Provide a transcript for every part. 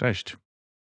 Cześć.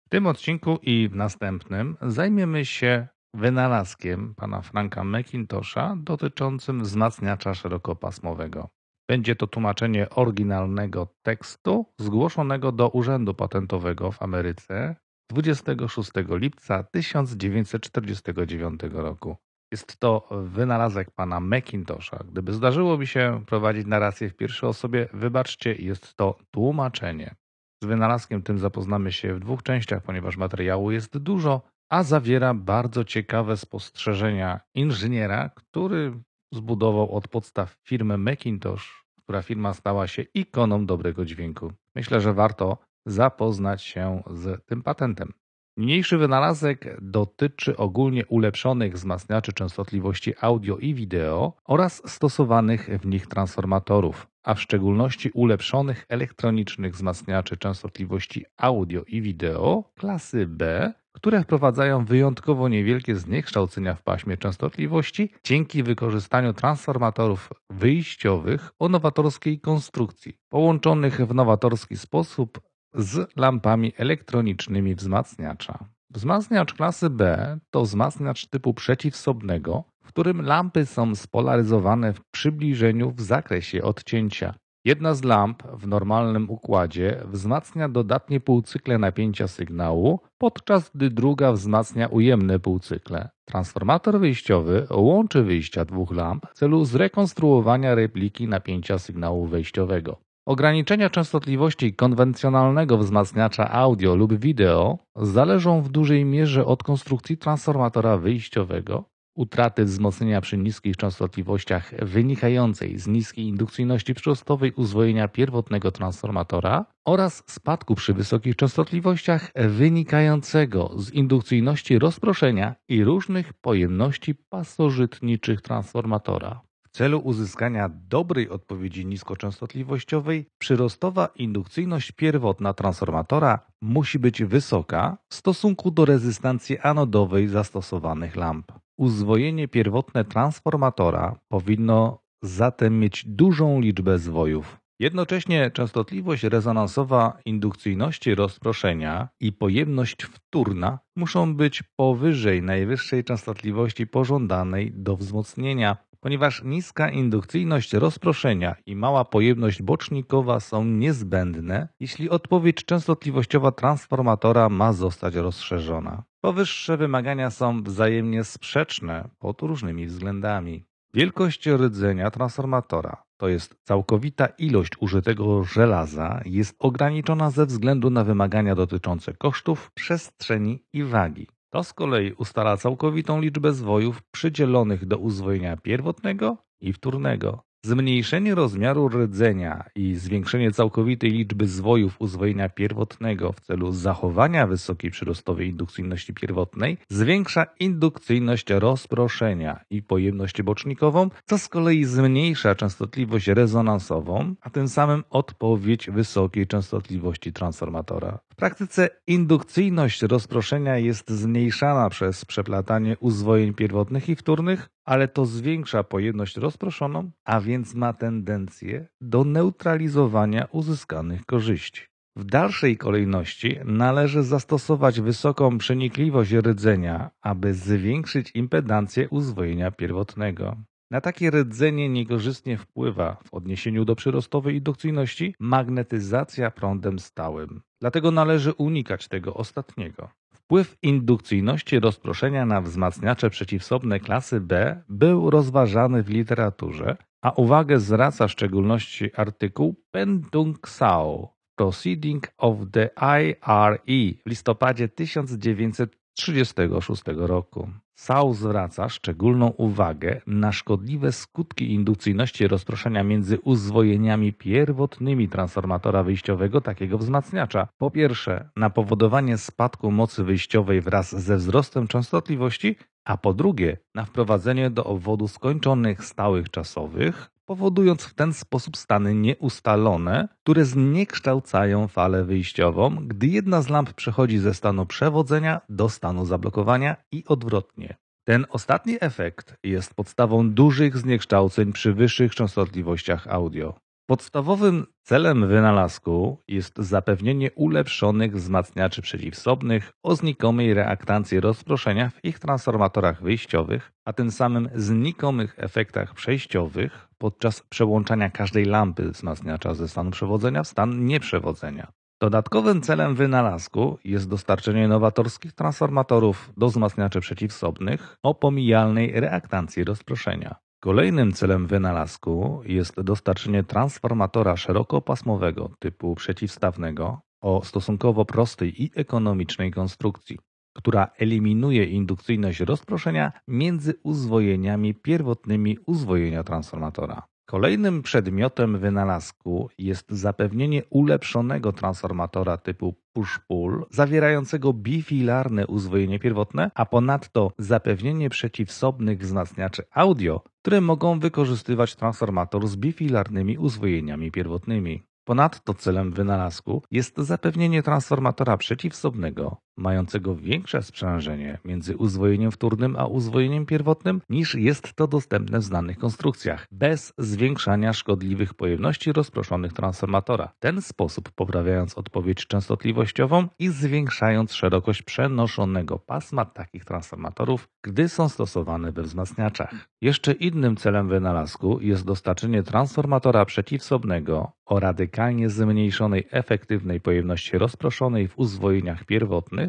W tym odcinku i w następnym zajmiemy się wynalazkiem pana Franka McIntosha dotyczącym wzmacniacza szerokopasmowego. Będzie to tłumaczenie oryginalnego tekstu zgłoszonego do Urzędu Patentowego w Ameryce 26 lipca 1949 roku. Jest to wynalazek pana McIntosha. Gdyby zdarzyło mi się prowadzić narrację w pierwszej osobie, wybaczcie, jest to tłumaczenie. Z wynalazkiem tym zapoznamy się w dwóch częściach, ponieważ materiału jest dużo, a zawiera bardzo ciekawe spostrzeżenia inżyniera, który zbudował od podstaw firmę Macintosh, która firma stała się ikoną dobrego dźwięku. Myślę, że warto zapoznać się z tym patentem. Niniejszy wynalazek dotyczy ogólnie ulepszonych wzmacniaczy częstotliwości audio i wideo oraz stosowanych w nich transformatorów, a w szczególności ulepszonych elektronicznych wzmacniaczy częstotliwości audio i wideo klasy B, które wprowadzają wyjątkowo niewielkie zniekształcenia w paśmie częstotliwości dzięki wykorzystaniu transformatorów wyjściowych o nowatorskiej konstrukcji, połączonych w nowatorski sposób z lampami elektronicznymi wzmacniacza. Wzmacniacz klasy B to wzmacniacz typu przeciwsobnego, w którym lampy są spolaryzowane w przybliżeniu w zakresie odcięcia. Jedna z lamp w normalnym układzie wzmacnia dodatnie półcykle napięcia sygnału, podczas gdy druga wzmacnia ujemne półcykle. Transformator wyjściowy łączy wyjścia dwóch lamp w celu zrekonstruowania repliki napięcia sygnału wejściowego. Ograniczenia częstotliwości konwencjonalnego wzmacniacza audio lub wideo zależą w dużej mierze od konstrukcji transformatora wyjściowego, utraty wzmocnienia przy niskich częstotliwościach wynikającej z niskiej indukcyjności przyrostowej uzwojenia pierwotnego transformatora oraz spadku przy wysokich częstotliwościach wynikającego z indukcyjności rozproszenia i różnych pojemności pasożytniczych transformatora. W celu uzyskania dobrej odpowiedzi niskoczęstotliwościowej, przyrostowa indukcyjność pierwotna transformatora musi być wysoka w stosunku do rezystancji anodowej zastosowanych lamp. Uzwojenie pierwotne transformatora powinno zatem mieć dużą liczbę zwojów. Jednocześnie częstotliwość rezonansowa indukcyjności rozproszenia i pojemność wtórna muszą być powyżej najwyższej częstotliwości pożądanej do wzmocnienia ponieważ niska indukcyjność rozproszenia i mała pojemność bocznikowa są niezbędne, jeśli odpowiedź częstotliwościowa transformatora ma zostać rozszerzona. Powyższe wymagania są wzajemnie sprzeczne pod różnymi względami. Wielkość rdzenia transformatora, to jest całkowita ilość użytego żelaza, jest ograniczona ze względu na wymagania dotyczące kosztów, przestrzeni i wagi. To z kolei ustala całkowitą liczbę zwojów przydzielonych do uzwojenia pierwotnego i wtórnego. Zmniejszenie rozmiaru rdzenia i zwiększenie całkowitej liczby zwojów uzwojenia pierwotnego w celu zachowania wysokiej przyrostowej indukcyjności pierwotnej zwiększa indukcyjność rozproszenia i pojemność bocznikową, co z kolei zmniejsza częstotliwość rezonansową, a tym samym odpowiedź wysokiej częstotliwości transformatora praktyce indukcyjność rozproszenia jest zmniejszana przez przeplatanie uzwojeń pierwotnych i wtórnych, ale to zwiększa pojemność rozproszoną, a więc ma tendencję do neutralizowania uzyskanych korzyści. W dalszej kolejności należy zastosować wysoką przenikliwość rdzenia, aby zwiększyć impedancję uzwojenia pierwotnego. Na takie rdzenie niekorzystnie wpływa w odniesieniu do przyrostowej indukcyjności magnetyzacja prądem stałym. Dlatego należy unikać tego ostatniego. Wpływ indukcyjności rozproszenia na wzmacniacze przeciwsobne klasy B był rozważany w literaturze, a uwagę zwraca w szczególności artykuł Pendungsau Proceeding of the IRE w listopadzie 1936 roku. Sau zwraca szczególną uwagę na szkodliwe skutki indukcyjności rozproszenia między uzwojeniami pierwotnymi transformatora wyjściowego takiego wzmacniacza. Po pierwsze, na powodowanie spadku mocy wyjściowej wraz ze wzrostem częstotliwości, a po drugie, na wprowadzenie do obwodu skończonych stałych czasowych powodując w ten sposób stany nieustalone, które zniekształcają falę wyjściową, gdy jedna z lamp przechodzi ze stanu przewodzenia do stanu zablokowania i odwrotnie. Ten ostatni efekt jest podstawą dużych zniekształceń przy wyższych częstotliwościach audio. Podstawowym celem wynalazku jest zapewnienie ulepszonych wzmacniaczy przeciwsobnych o znikomej reaktancji rozproszenia w ich transformatorach wyjściowych, a tym samym znikomych efektach przejściowych podczas przełączania każdej lampy wzmacniacza ze stanu przewodzenia w stan nieprzewodzenia. Dodatkowym celem wynalazku jest dostarczenie nowatorskich transformatorów do wzmacniaczy przeciwsobnych o pomijalnej reaktancji rozproszenia. Kolejnym celem wynalazku jest dostarczenie transformatora szerokopasmowego typu przeciwstawnego o stosunkowo prostej i ekonomicznej konstrukcji, która eliminuje indukcyjność rozproszenia między uzwojeniami pierwotnymi uzwojenia transformatora. Kolejnym przedmiotem wynalazku jest zapewnienie ulepszonego transformatora typu push-pull, zawierającego bifilarne uzwojenie pierwotne, a ponadto zapewnienie przeciwsobnych wzmacniaczy audio które mogą wykorzystywać transformator z bifilarnymi uzwojeniami pierwotnymi. Ponadto celem wynalazku jest zapewnienie transformatora przeciwsobnego mającego większe sprzężenie między uzwojeniem wtórnym a uzwojeniem pierwotnym niż jest to dostępne w znanych konstrukcjach, bez zwiększania szkodliwych pojemności rozproszonych transformatora. W ten sposób poprawiając odpowiedź częstotliwościową i zwiększając szerokość przenoszonego pasma takich transformatorów, gdy są stosowane we wzmacniaczach. Jeszcze innym celem wynalazku jest dostarczenie transformatora przeciwsobnego o radykalnie zmniejszonej efektywnej pojemności rozproszonej w uzwojeniach pierwotnych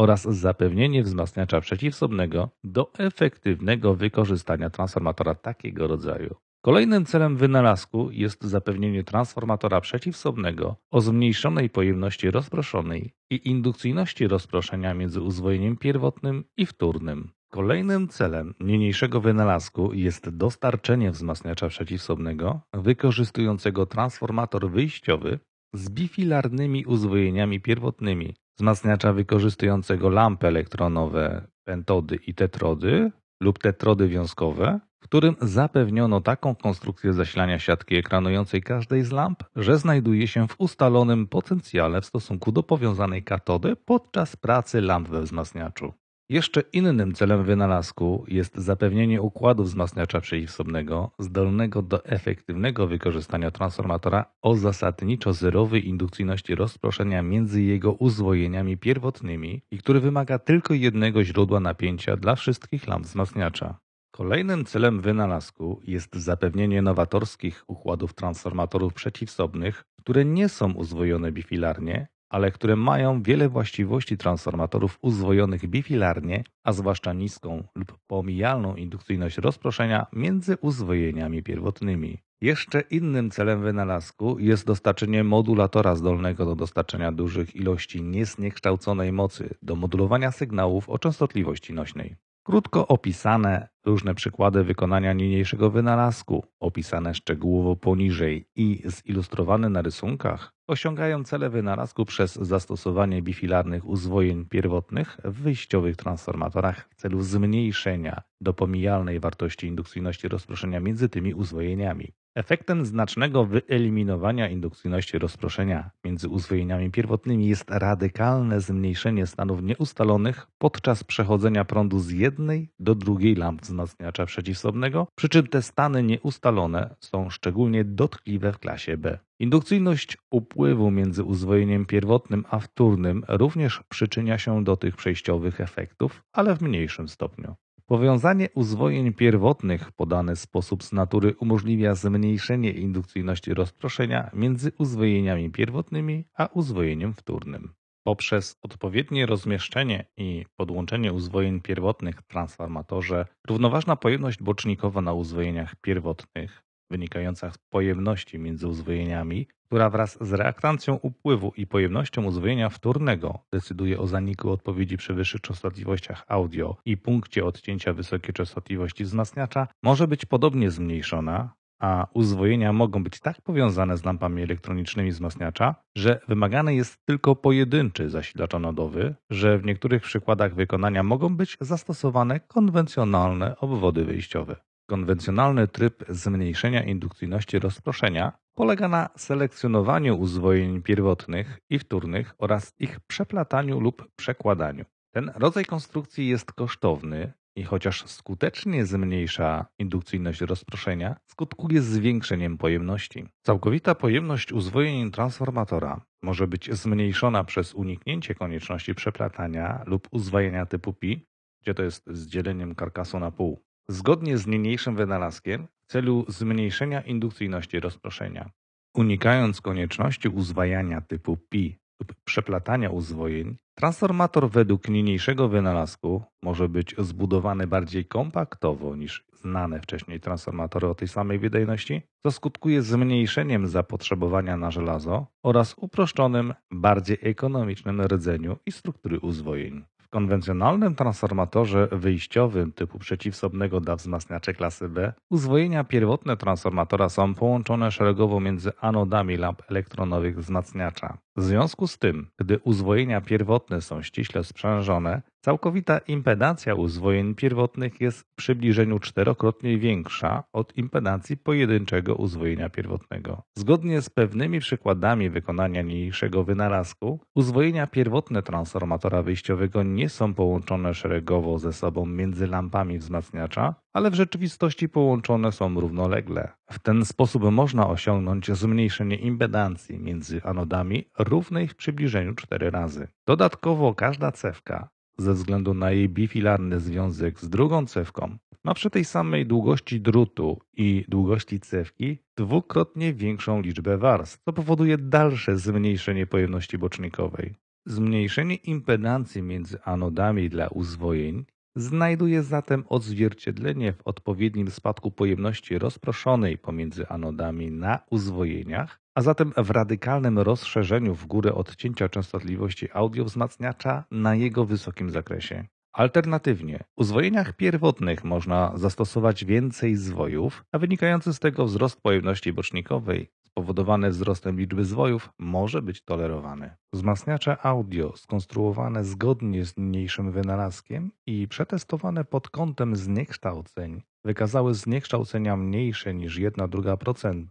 oraz zapewnienie wzmacniacza przeciwsobnego do efektywnego wykorzystania transformatora takiego rodzaju. Kolejnym celem wynalazku jest zapewnienie transformatora przeciwsobnego o zmniejszonej pojemności rozproszonej i indukcyjności rozproszenia między uzwojeniem pierwotnym i wtórnym. Kolejnym celem niniejszego wynalazku jest dostarczenie wzmacniacza przeciwsobnego wykorzystującego transformator wyjściowy z bifilarnymi uzwojeniami pierwotnymi wzmacniacza wykorzystującego lampy elektronowe, pentody i tetrody lub tetrody wiązkowe, w którym zapewniono taką konstrukcję zasilania siatki ekranującej każdej z lamp, że znajduje się w ustalonym potencjale w stosunku do powiązanej katody podczas pracy lamp we wzmacniaczu. Jeszcze innym celem wynalazku jest zapewnienie układu wzmacniacza przeciwsobnego zdolnego do efektywnego wykorzystania transformatora o zasadniczo zerowej indukcyjności rozproszenia między jego uzwojeniami pierwotnymi i który wymaga tylko jednego źródła napięcia dla wszystkich lamp wzmacniacza. Kolejnym celem wynalazku jest zapewnienie nowatorskich układów transformatorów przeciwsobnych, które nie są uzwojone bifilarnie, ale które mają wiele właściwości transformatorów uzwojonych bifilarnie, a zwłaszcza niską lub pomijalną indukcyjność rozproszenia między uzwojeniami pierwotnymi. Jeszcze innym celem wynalazku jest dostarczenie modulatora zdolnego do dostarczenia dużych ilości niezniekształconej mocy do modulowania sygnałów o częstotliwości nośnej. Krótko opisane różne przykłady wykonania niniejszego wynalazku, opisane szczegółowo poniżej i zilustrowane na rysunkach, osiągają cele wynalazku przez zastosowanie bifilarnych uzwojeń pierwotnych w wyjściowych transformatorach w celu zmniejszenia do pomijalnej wartości indukcyjności rozproszenia między tymi uzwojeniami. Efektem znacznego wyeliminowania indukcyjności rozproszenia między uzwojeniami pierwotnymi jest radykalne zmniejszenie stanów nieustalonych podczas przechodzenia prądu z jednej do drugiej lamp wzmacniacza przeciwsobnego, przy czym te stany nieustalone są szczególnie dotkliwe w klasie B. Indukcyjność upływu między uzwojeniem pierwotnym a wtórnym również przyczynia się do tych przejściowych efektów, ale w mniejszym stopniu. Powiązanie uzwojeń pierwotnych podany sposób z natury umożliwia zmniejszenie indukcyjności rozproszenia między uzwojeniami pierwotnymi a uzwojeniem wtórnym. Poprzez odpowiednie rozmieszczenie i podłączenie uzwojeń pierwotnych w transformatorze równoważna pojemność bocznikowa na uzwojeniach pierwotnych wynikająca z pojemności między uzwojeniami, która wraz z reaktancją upływu i pojemnością uzwojenia wtórnego decyduje o zaniku odpowiedzi przy wyższych częstotliwościach audio i punkcie odcięcia wysokiej częstotliwości wzmacniacza, może być podobnie zmniejszona, a uzwojenia mogą być tak powiązane z lampami elektronicznymi wzmacniacza, że wymagany jest tylko pojedynczy zasilacz anodowy, że w niektórych przykładach wykonania mogą być zastosowane konwencjonalne obwody wyjściowe. Konwencjonalny tryb zmniejszenia indukcyjności rozproszenia polega na selekcjonowaniu uzwojeń pierwotnych i wtórnych oraz ich przeplataniu lub przekładaniu. Ten rodzaj konstrukcji jest kosztowny i chociaż skutecznie zmniejsza indukcyjność rozproszenia, skutkuje zwiększeniem pojemności. Całkowita pojemność uzwojeń transformatora może być zmniejszona przez uniknięcie konieczności przeplatania lub uzwajania typu pi, gdzie to jest z dzieleniem karkasu na pół zgodnie z niniejszym wynalazkiem w celu zmniejszenia indukcyjności rozproszenia. Unikając konieczności uzwajania typu pi lub przeplatania uzwojeń, transformator według niniejszego wynalazku może być zbudowany bardziej kompaktowo niż znane wcześniej transformatory o tej samej wydajności, co skutkuje zmniejszeniem zapotrzebowania na żelazo oraz uproszczonym, bardziej ekonomicznym rdzeniu i struktury uzwojeń konwencjonalnym transformatorze wyjściowym typu przeciwsobnego dla wzmacniaczy klasy B uzwojenia pierwotne transformatora są połączone szeregowo między anodami lamp elektronowych wzmacniacza. W związku z tym, gdy uzwojenia pierwotne są ściśle sprzężone, Całkowita impedancja u zwojeń pierwotnych jest w przybliżeniu czterokrotnie większa od impedancji pojedynczego uzwojenia pierwotnego. Zgodnie z pewnymi przykładami wykonania niniejszego wynalazku, uzwojenia pierwotne transformatora wyjściowego nie są połączone szeregowo ze sobą między lampami wzmacniacza, ale w rzeczywistości połączone są równolegle. W ten sposób można osiągnąć zmniejszenie impedancji między anodami równej w przybliżeniu 4 razy. Dodatkowo każda cewka ze względu na jej bifilarny związek z drugą cewką, ma przy tej samej długości drutu i długości cewki dwukrotnie większą liczbę warstw, co powoduje dalsze zmniejszenie pojemności bocznikowej. Zmniejszenie impedancji między anodami dla uzwojeń znajduje zatem odzwierciedlenie w odpowiednim spadku pojemności rozproszonej pomiędzy anodami na uzwojeniach a zatem w radykalnym rozszerzeniu w górę odcięcia częstotliwości audio wzmacniacza na jego wysokim zakresie. Alternatywnie, u zwojeniach pierwotnych można zastosować więcej zwojów, a wynikający z tego wzrost pojemności bocznikowej spowodowany wzrostem liczby zwojów może być tolerowany. Wzmacniacze audio skonstruowane zgodnie z niniejszym wynalazkiem i przetestowane pod kątem zniekształceń wykazały zniekształcenia mniejsze niż 1,2%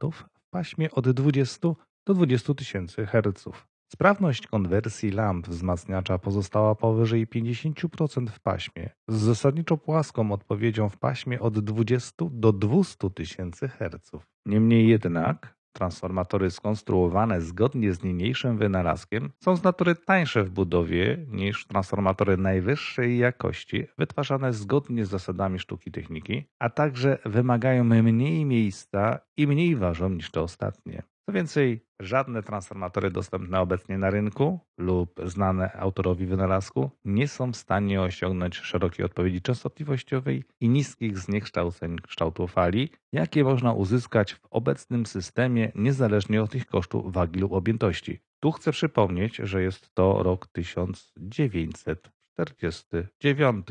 paśmie od 20 do 20 tysięcy herców. Sprawność konwersji lamp wzmacniacza pozostała powyżej 50% w paśmie, z zasadniczo płaską odpowiedzią w paśmie od 20 do 200 tysięcy herców. Niemniej jednak Transformatory skonstruowane zgodnie z niniejszym wynalazkiem są z natury tańsze w budowie niż transformatory najwyższej jakości wytwarzane zgodnie z zasadami sztuki techniki, a także wymagają mniej miejsca i mniej ważą niż te ostatnie. Co więcej, żadne transformatory dostępne obecnie na rynku lub znane autorowi wynalazku nie są w stanie osiągnąć szerokiej odpowiedzi częstotliwościowej i niskich zniekształceń kształtu fali, jakie można uzyskać w obecnym systemie niezależnie od ich kosztu wagi lub objętości. Tu chcę przypomnieć, że jest to rok 1949.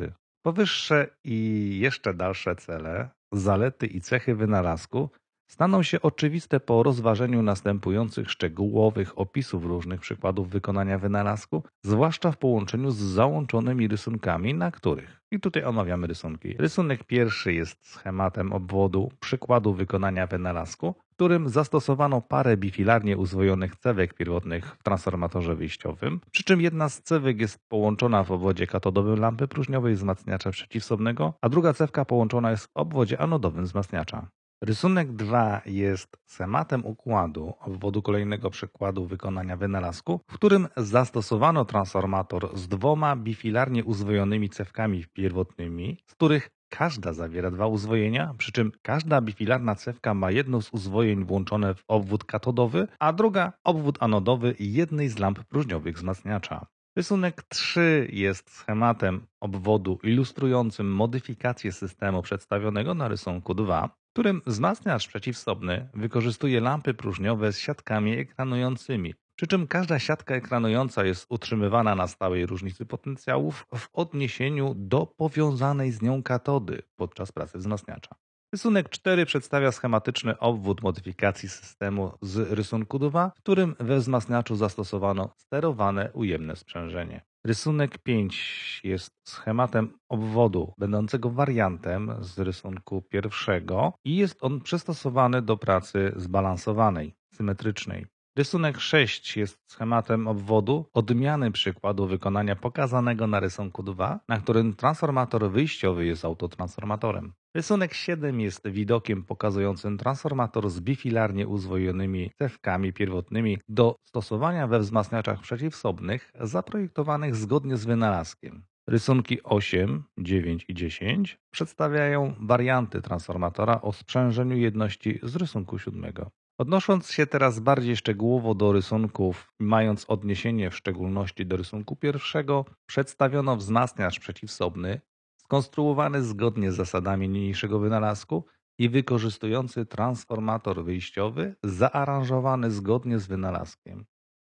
Powyższe i jeszcze dalsze cele, zalety i cechy wynalazku staną się oczywiste po rozważeniu następujących szczegółowych opisów różnych przykładów wykonania wynalazku, zwłaszcza w połączeniu z załączonymi rysunkami, na których i tutaj omawiamy rysunki. Rysunek pierwszy jest schematem obwodu przykładu wykonania wynalazku, w którym zastosowano parę bifilarnie uzwojonych cewek pierwotnych w transformatorze wyjściowym, przy czym jedna z cewek jest połączona w obwodzie katodowym lampy próżniowej wzmacniacza przeciwsobnego, a druga cewka połączona jest w obwodzie anodowym wzmacniacza. Rysunek 2 jest schematem układu obwodu kolejnego przykładu wykonania wynalazku, w którym zastosowano transformator z dwoma bifilarnie uzwojonymi cewkami pierwotnymi, z których każda zawiera dwa uzwojenia, przy czym każda bifilarna cewka ma jedno z uzwojeń włączone w obwód katodowy, a druga obwód anodowy jednej z lamp próżniowych wzmacniacza. Rysunek 3 jest schematem obwodu ilustrującym modyfikację systemu przedstawionego na rysunku 2 którym wzmacniacz przeciwsobny wykorzystuje lampy próżniowe z siatkami ekranującymi, przy czym każda siatka ekranująca jest utrzymywana na stałej różnicy potencjałów w odniesieniu do powiązanej z nią katody podczas pracy wzmacniacza. Rysunek 4 przedstawia schematyczny obwód modyfikacji systemu z rysunku 2, w którym we wzmacniaczu zastosowano sterowane ujemne sprzężenie. Rysunek 5 jest schematem obwodu, będącego wariantem z rysunku pierwszego i jest on przystosowany do pracy zbalansowanej, symetrycznej. Rysunek 6 jest schematem obwodu odmiany przykładu wykonania pokazanego na rysunku 2, na którym transformator wyjściowy jest autotransformatorem. Rysunek 7 jest widokiem pokazującym transformator z bifilarnie uzwojonymi cewkami pierwotnymi do stosowania we wzmacniaczach przeciwsobnych zaprojektowanych zgodnie z wynalazkiem. Rysunki 8, 9 i 10 przedstawiają warianty transformatora o sprzężeniu jedności z rysunku 7. Odnosząc się teraz bardziej szczegółowo do rysunków, mając odniesienie w szczególności do rysunku pierwszego, przedstawiono wzmacniacz przeciwsobny skonstruowany zgodnie z zasadami niniejszego wynalazku i wykorzystujący transformator wyjściowy zaaranżowany zgodnie z wynalazkiem.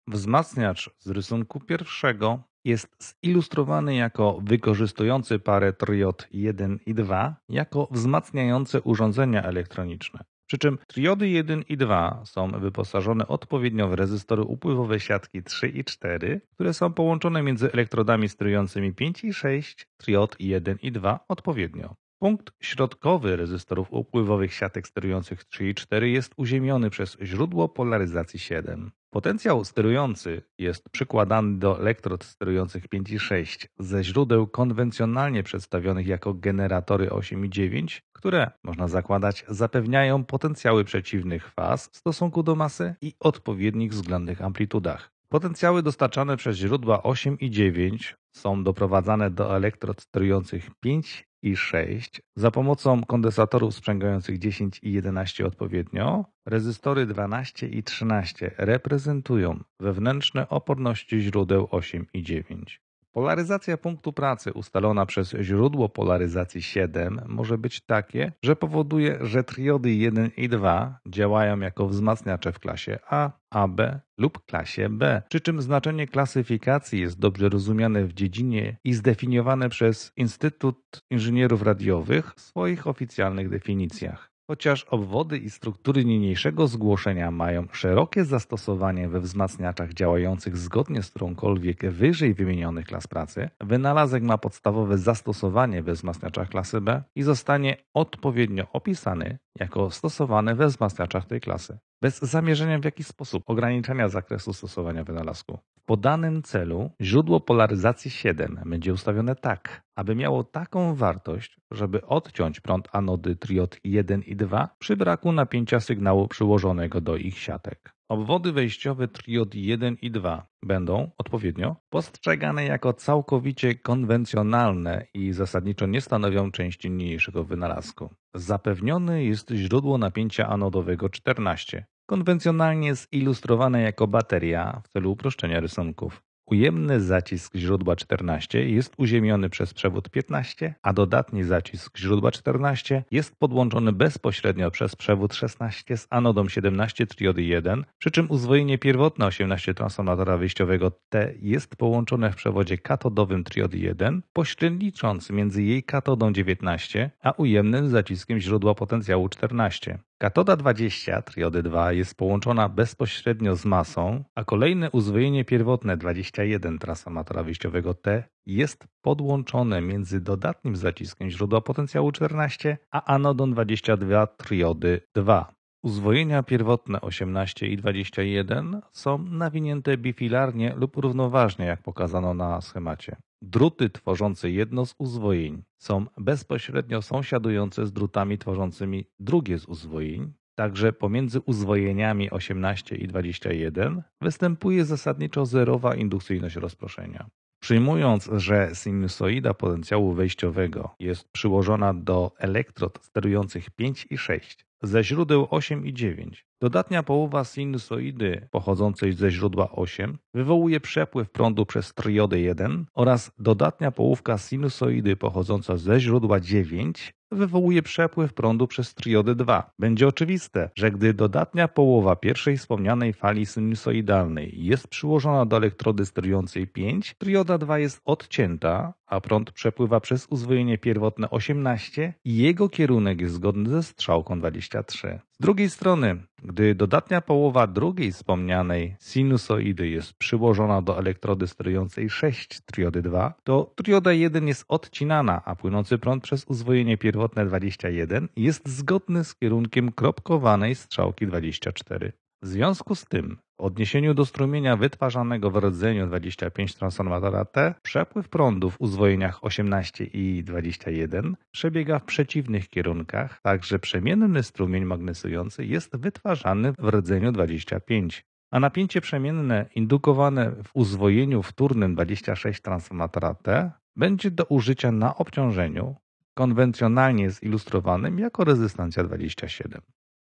Wzmacniacz z rysunku pierwszego jest zilustrowany jako wykorzystujący parę triod 1 i 2 jako wzmacniające urządzenia elektroniczne. Przy czym triody 1 i 2 są wyposażone odpowiednio w rezystory upływowe siatki 3 i 4, które są połączone między elektrodami sterującymi 5 i 6, triod 1 i 2 odpowiednio. Punkt środkowy rezystorów upływowych siatek sterujących 3 i 4 jest uziemiony przez źródło polaryzacji 7. Potencjał sterujący jest przykładany do elektrod sterujących 5 i 6 ze źródeł konwencjonalnie przedstawionych jako generatory 8 i 9, które, można zakładać, zapewniają potencjały przeciwnych faz w stosunku do masy i odpowiednich względnych amplitudach. Potencjały dostarczane przez źródła 8 i 9 są doprowadzane do elektrod sterujących 5 i 6 za pomocą kondensatorów sprzęgających 10 i 11 odpowiednio. Rezystory 12 i 13 reprezentują wewnętrzne oporności źródeł 8 i 9. Polaryzacja punktu pracy ustalona przez źródło polaryzacji 7 może być takie, że powoduje, że triody 1 i 2 działają jako wzmacniacze w klasie A, AB lub klasie B, przy czym znaczenie klasyfikacji jest dobrze rozumiane w dziedzinie i zdefiniowane przez Instytut Inżynierów Radiowych w swoich oficjalnych definicjach. Chociaż obwody i struktury niniejszego zgłoszenia mają szerokie zastosowanie we wzmacniaczach działających zgodnie z którąkolwiek wyżej wymienionych klas pracy, wynalazek ma podstawowe zastosowanie we wzmacniaczach klasy B i zostanie odpowiednio opisany jako stosowany we wzmacniaczach tej klasy bez zamierzenia w jakiś sposób ograniczenia zakresu stosowania wynalazku. W podanym celu źródło polaryzacji 7 będzie ustawione tak, aby miało taką wartość, żeby odciąć prąd anody triod 1 i 2 przy braku napięcia sygnału przyłożonego do ich siatek. Obwody wejściowe triod 1 i 2 będą odpowiednio postrzegane jako całkowicie konwencjonalne i zasadniczo nie stanowią części niniejszego wynalazku. Zapewnione jest źródło napięcia anodowego 14, konwencjonalnie jest ilustrowane jako bateria w celu uproszczenia rysunków. Ujemny zacisk źródła 14 jest uziemiony przez przewód 15, a dodatni zacisk źródła 14 jest podłączony bezpośrednio przez przewód 16 z anodą 17 triody 1, przy czym uzwojenie pierwotne 18 transformatora wyjściowego T jest połączone w przewodzie katodowym triody 1, pośrednicząc między jej katodą 19 a ujemnym zaciskiem źródła potencjału 14. Katoda 20 triody 2 jest połączona bezpośrednio z masą, a kolejne uzwojenie pierwotne 21 transformatora wyjściowego T jest podłączone między dodatnim zaciskiem źródła potencjału 14 a anodą 22 triody 2. Uzwojenia pierwotne 18 i 21 są nawinięte bifilarnie lub równoważnie, jak pokazano na schemacie. Druty tworzące jedno z uzwojeń są bezpośrednio sąsiadujące z drutami tworzącymi drugie z uzwojeń. Także pomiędzy uzwojeniami 18 i 21 występuje zasadniczo zerowa indukcyjność rozproszenia. Przyjmując, że sinusoida potencjału wejściowego jest przyłożona do elektrod sterujących 5 i 6 ze źródeł 8 i 9, Dodatnia połowa sinusoidy pochodzącej ze źródła 8 wywołuje przepływ prądu przez triodę 1 oraz dodatnia połówka sinusoidy pochodząca ze źródła 9 wywołuje przepływ prądu przez triodę 2. Będzie oczywiste, że gdy dodatnia połowa pierwszej wspomnianej fali sinusoidalnej jest przyłożona do elektrody sterującej 5, trioda 2 jest odcięta, a prąd przepływa przez uzwojenie pierwotne 18 i jego kierunek jest zgodny ze strzałką 23. Z drugiej strony, gdy dodatnia połowa drugiej wspomnianej sinusoidy jest przyłożona do elektrody sterującej 6 triody 2, to trioda 1 jest odcinana, a płynący prąd przez uzwojenie pierwotne 21 jest zgodny z kierunkiem kropkowanej strzałki 24. W związku z tym w odniesieniu do strumienia wytwarzanego w rdzeniu 25 transformatora T, przepływ prądu w uzwojeniach 18 i 21 przebiega w przeciwnych kierunkach, także przemienny strumień magnesujący jest wytwarzany w rdzeniu 25 a napięcie przemienne indukowane w uzwojeniu wtórnym 26 transformatora T będzie do użycia na obciążeniu konwencjonalnie zilustrowanym jako rezystancja 27.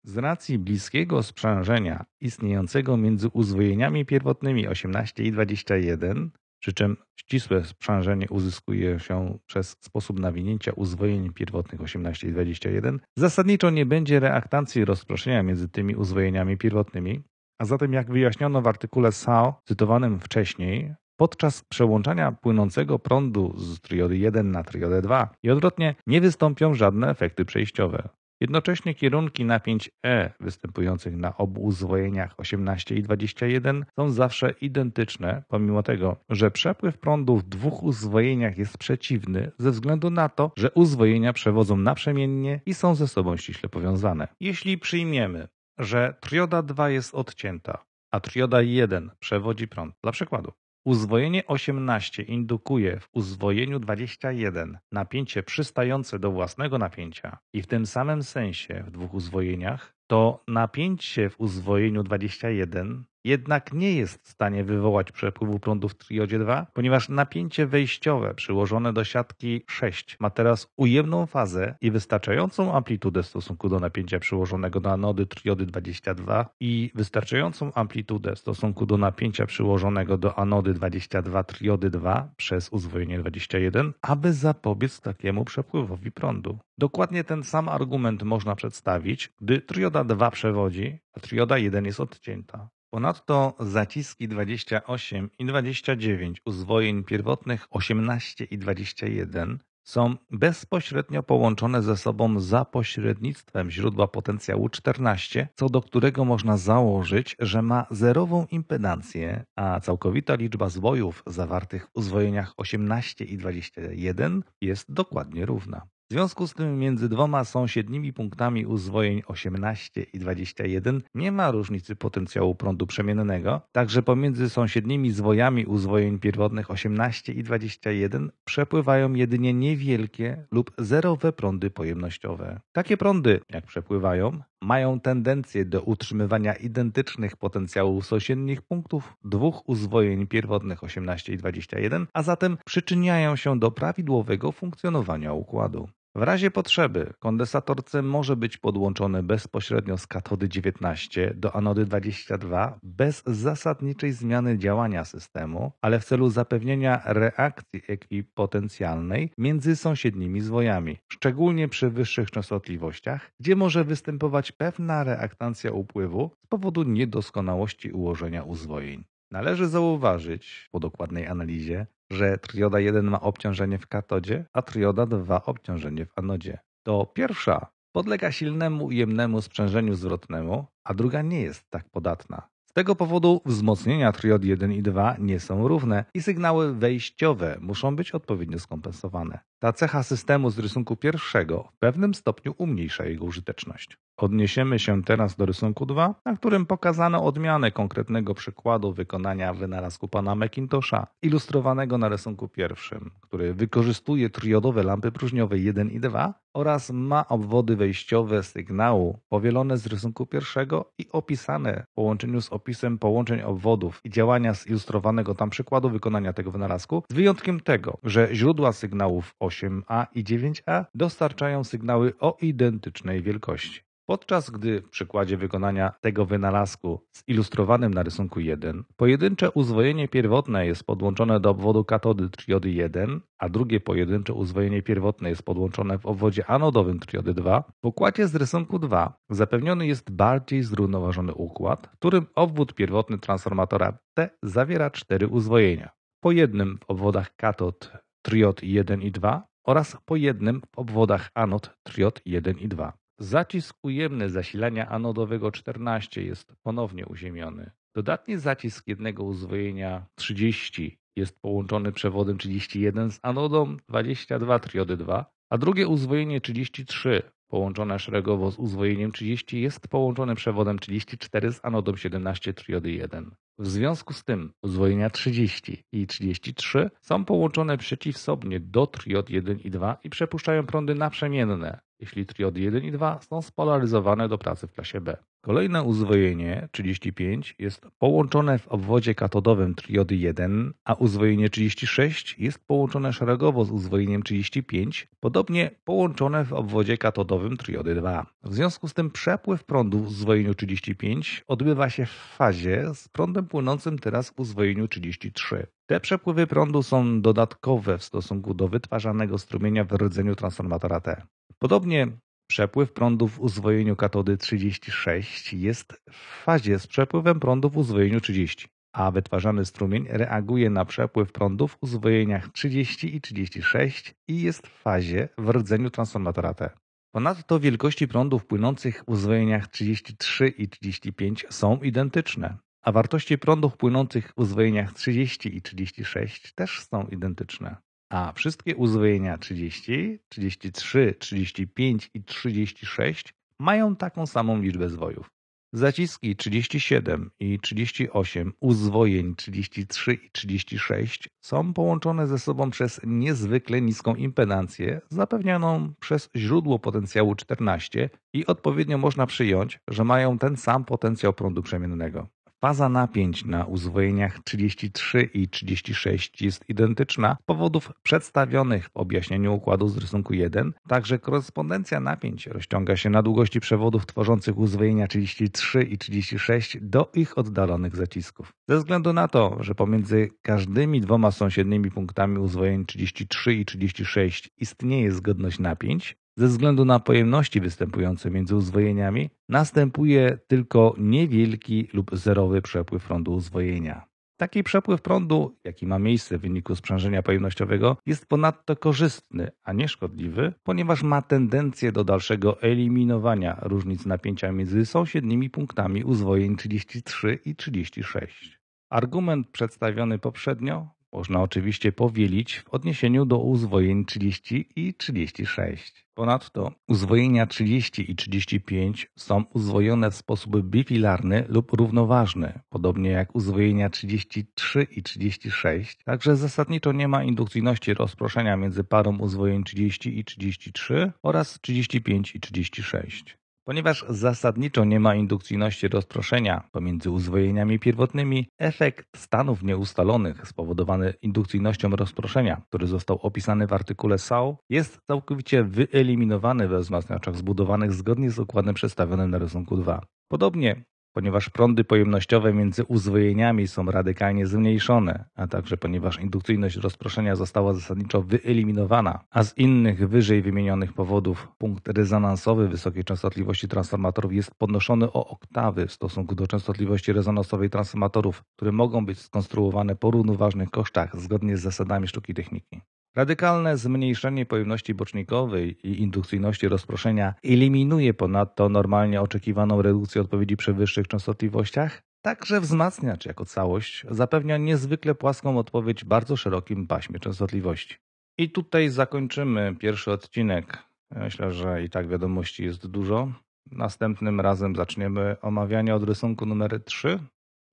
Z racji bliskiego sprzężenia istniejącego między uzwojeniami pierwotnymi 18 i 21, przy czym ścisłe sprzężenie uzyskuje się przez sposób nawinięcia uzwojeń pierwotnych 18 i 21, zasadniczo nie będzie reaktancji rozproszenia między tymi uzwojeniami pierwotnymi, a zatem jak wyjaśniono w artykule SAO cytowanym wcześniej, podczas przełączania płynącego prądu z triody 1 na triodę 2 i odwrotnie nie wystąpią żadne efekty przejściowe. Jednocześnie kierunki napięć E występujących na obu uzwojeniach 18 i 21 są zawsze identyczne, pomimo tego, że przepływ prądu w dwóch uzwojeniach jest przeciwny ze względu na to, że uzwojenia przewodzą naprzemiennie i są ze sobą ściśle powiązane. Jeśli przyjmiemy, że trioda 2 jest odcięta, a trioda 1 przewodzi prąd, dla przykładu, Uzwojenie 18 indukuje w uzwojeniu 21 napięcie przystające do własnego napięcia i w tym samym sensie w dwóch uzwojeniach to napięcie w uzwojeniu 21 jednak nie jest w stanie wywołać przepływu prądu w triodzie 2, ponieważ napięcie wejściowe przyłożone do siatki 6 ma teraz ujemną fazę i wystarczającą amplitudę w stosunku do napięcia przyłożonego do anody triody 22 i wystarczającą amplitudę w stosunku do napięcia przyłożonego do anody 22 triody 2 przez uzwojenie 21, aby zapobiec takiemu przepływowi prądu. Dokładnie ten sam argument można przedstawić, gdy trioda Patriota 2 przewodzi, Trioda 1 jest odcięta. Ponadto zaciski 28 i 29 uzwojeń pierwotnych 18 i 21 są bezpośrednio połączone ze sobą za pośrednictwem źródła potencjału 14, co do którego można założyć, że ma zerową impedancję, a całkowita liczba zwojów zawartych w uzwojeniach 18 i 21 jest dokładnie równa. W związku z tym między dwoma sąsiednimi punktami uzwojeń 18 i 21 nie ma różnicy potencjału prądu przemiennego, także pomiędzy sąsiednimi zwojami uzwojeń pierwotnych 18 i 21 przepływają jedynie niewielkie lub zerowe prądy pojemnościowe. Takie prądy, jak przepływają, mają tendencję do utrzymywania identycznych potencjałów sąsiednich punktów dwóch uzwojeń pierwotnych 18 i 21, a zatem przyczyniają się do prawidłowego funkcjonowania układu. W razie potrzeby kondensator C może być podłączony bezpośrednio z katody 19 do anody 22 bez zasadniczej zmiany działania systemu, ale w celu zapewnienia reakcji ekwipotencjalnej między sąsiednimi zwojami, szczególnie przy wyższych częstotliwościach, gdzie może występować pewna reaktancja upływu z powodu niedoskonałości ułożenia uzwojeń. Należy zauważyć po dokładnej analizie, że trioda 1 ma obciążenie w katodzie, a trioda 2 obciążenie w anodzie. To pierwsza podlega silnemu i jemnemu sprzężeniu zwrotnemu, a druga nie jest tak podatna. Z tego powodu wzmocnienia triod 1 i 2 nie są równe i sygnały wejściowe muszą być odpowiednio skompensowane. Ta cecha systemu z rysunku pierwszego w pewnym stopniu umniejsza jego użyteczność. Odniesiemy się teraz do rysunku 2, na którym pokazano odmianę konkretnego przykładu wykonania wynalazku pana McIntosha, ilustrowanego na rysunku pierwszym, który wykorzystuje triodowe lampy próżniowe 1 i 2 oraz ma obwody wejściowe sygnału powielone z rysunku pierwszego i opisane w połączeniu z opisem połączeń obwodów i działania z ilustrowanego tam przykładu wykonania tego wynalazku, z wyjątkiem tego, że źródła sygnałów 8a i 9a dostarczają sygnały o identycznej wielkości. Podczas gdy w przykładzie wykonania tego wynalazku zilustrowanym na rysunku 1, pojedyncze uzwojenie pierwotne jest podłączone do obwodu katody triody 1, a drugie pojedyncze uzwojenie pierwotne jest podłączone w obwodzie anodowym triody 2, w układzie z rysunku 2 zapewniony jest bardziej zrównoważony układ, w którym obwód pierwotny transformatora T zawiera cztery uzwojenia. Po jednym w obwodach katod triod 1 i 2 oraz po jednym w obwodach anod triod 1 i 2. Zacisk ujemny zasilania anodowego 14 jest ponownie uziemiony. Dodatni zacisk jednego uzwojenia 30 jest połączony przewodem 31 z anodą 22 triody 2, a drugie uzwojenie 33 połączone szeregowo z uzwojeniem 30 jest połączone przewodem 34 z anodą 17 triody 1. W związku z tym uzwojenia 30 i 33 są połączone przeciwsobnie do triod 1 i 2 i przepuszczają prądy naprzemienne, jeśli triod 1 i 2 są spolaryzowane do pracy w klasie B. Kolejne uzwojenie 35 jest połączone w obwodzie katodowym triody 1, a uzwojenie 36 jest połączone szeregowo z uzwojeniem 35, podobnie połączone w obwodzie katodowym triody 2. W związku z tym przepływ prądu w uzwojeniu 35 odbywa się w fazie z prądem płynącym teraz ku zwojeniu 33. Te przepływy prądu są dodatkowe w stosunku do wytwarzanego strumienia w rdzeniu transformatora T. Podobnie przepływ prądu w uzwojeniu katody 36 jest w fazie z przepływem prądu w uzwojeniu 30, a wytwarzany strumień reaguje na przepływ prądu w uzwojeniach 30 i 36 i jest w fazie w rdzeniu transformatora T. Ponadto wielkości prądów płynących w uzwojeniach 33 i 35 są identyczne a wartości prądów płynących w uzwojeniach 30 i 36 też są identyczne. A wszystkie uzwojenia 30, 33, 35 i 36 mają taką samą liczbę zwojów. Zaciski 37 i 38 uzwojeń 33 i 36 są połączone ze sobą przez niezwykle niską impedancję zapewnianą przez źródło potencjału 14 i odpowiednio można przyjąć, że mają ten sam potencjał prądu przemiennego. Faza napięć na uzwojeniach 33 i 36 jest identyczna powodów przedstawionych w objaśnieniu układu z rysunku 1. Także korespondencja napięć rozciąga się na długości przewodów tworzących uzwojenia 33 i 36 do ich oddalonych zacisków. Ze względu na to, że pomiędzy każdymi dwoma sąsiednimi punktami uzwojeń 33 i 36 istnieje zgodność napięć, ze względu na pojemności występujące między uzwojeniami następuje tylko niewielki lub zerowy przepływ prądu uzwojenia. Taki przepływ prądu, jaki ma miejsce w wyniku sprzężenia pojemnościowego, jest ponadto korzystny, a nie szkodliwy, ponieważ ma tendencję do dalszego eliminowania różnic napięcia między sąsiednimi punktami uzwojeń 33 i 36. Argument przedstawiony poprzednio można oczywiście powielić w odniesieniu do uzwojeń 30 i 36. Ponadto uzwojenia 30 i 35 są uzwojone w sposób bifilarny lub równoważny, podobnie jak uzwojenia 33 i 36, także zasadniczo nie ma indukcyjności rozproszenia między parą uzwojeń 30 i 33 oraz 35 i 36. Ponieważ zasadniczo nie ma indukcyjności rozproszenia pomiędzy uzwojeniami pierwotnymi, efekt stanów nieustalonych spowodowany indukcyjnością rozproszenia, który został opisany w artykule SAO, jest całkowicie wyeliminowany we wzmacniaczach zbudowanych zgodnie z układem przedstawionym na rysunku 2. Podobnie ponieważ prądy pojemnościowe między uzwojeniami są radykalnie zmniejszone, a także ponieważ indukcyjność rozproszenia została zasadniczo wyeliminowana, a z innych wyżej wymienionych powodów punkt rezonansowy wysokiej częstotliwości transformatorów jest podnoszony o oktawy w stosunku do częstotliwości rezonansowej transformatorów, które mogą być skonstruowane po równoważnych kosztach zgodnie z zasadami sztuki techniki. Radykalne zmniejszenie pojemności bocznikowej i indukcyjności rozproszenia eliminuje ponadto normalnie oczekiwaną redukcję odpowiedzi przy wyższych częstotliwościach, także wzmacniacz jako całość zapewnia niezwykle płaską odpowiedź bardzo szerokim paśmie częstotliwości. I tutaj zakończymy pierwszy odcinek. Myślę, że i tak wiadomości jest dużo. Następnym razem zaczniemy omawianie od rysunku numer 3,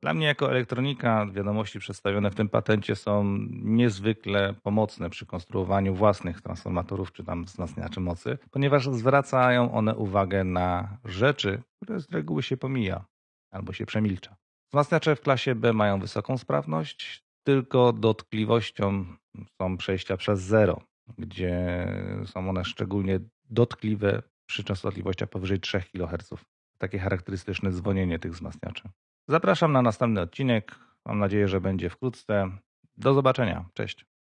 dla mnie jako elektronika wiadomości przedstawione w tym patencie są niezwykle pomocne przy konstruowaniu własnych transformatorów czy tam wzmacniaczy mocy, ponieważ zwracają one uwagę na rzeczy, które z reguły się pomija albo się przemilcza. Wzmacniacze w klasie B mają wysoką sprawność, tylko dotkliwością są przejścia przez zero, gdzie są one szczególnie dotkliwe przy częstotliwościach powyżej 3 kHz. Takie charakterystyczne dzwonienie tych wzmacniaczy. Zapraszam na następny odcinek. Mam nadzieję, że będzie wkrótce. Do zobaczenia. Cześć.